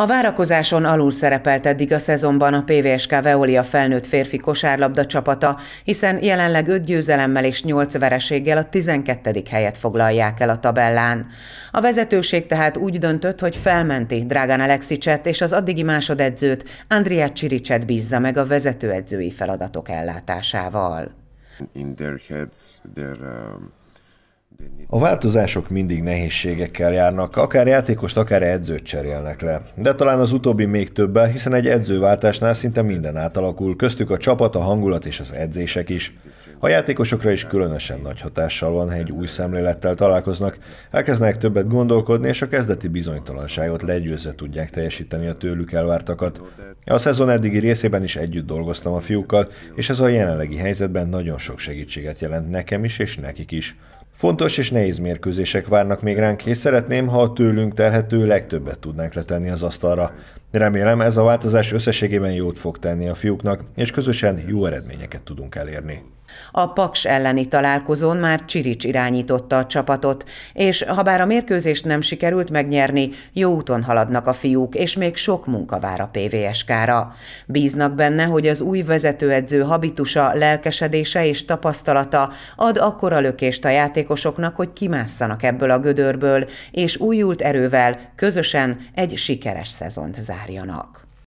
A várakozáson alul szerepelt eddig a szezonban a PVSK Veolia felnőtt férfi kosárlabda csapata, hiszen jelenleg 5 győzelemmel és 8 vereséggel a 12. helyet foglalják el a tabellán. A vezetőség tehát úgy döntött, hogy felmenti Drágan Alexicset és az addigi másodedzőt, Andriát Csiricset bízza meg a vezetőedzői feladatok ellátásával. In their heads, their, um... A változások mindig nehézségekkel járnak, akár játékost, akár edzőt cserélnek le. De talán az utóbbi még többel, hiszen egy edzőváltásnál szinte minden átalakul, köztük a csapat, a hangulat és az edzések is. A játékosokra is különösen nagy hatással van, ha egy új szemlélettel találkoznak, elkezdenek többet gondolkodni, és a kezdeti bizonytalanságot legyőzve tudják teljesíteni a tőlük elvártakat. A szezon eddigi részében is együtt dolgoztam a fiúkkal, és ez a jelenlegi helyzetben nagyon sok segítséget jelent nekem is és nekik is. Fontos és nehéz mérkőzések várnak még ránk, és szeretném, ha a tőlünk telhető legtöbbet tudnánk letenni az asztalra. Remélem ez a változás összességében jót fog tenni a fiúknak, és közösen jó eredményeket tudunk elérni. A Paks elleni találkozón már Csirics irányította a csapatot, és ha bár a mérkőzést nem sikerült megnyerni, jó úton haladnak a fiúk, és még sok munka vár a PVSK-ra. Bíznak benne, hogy az új vezetőedző habitusa, lelkesedése és tapasztalata ad akkora lökést a játék játékosoknak, hogy kimásszanak ebből a gödörből, és újult erővel közösen egy sikeres szezont zárjanak.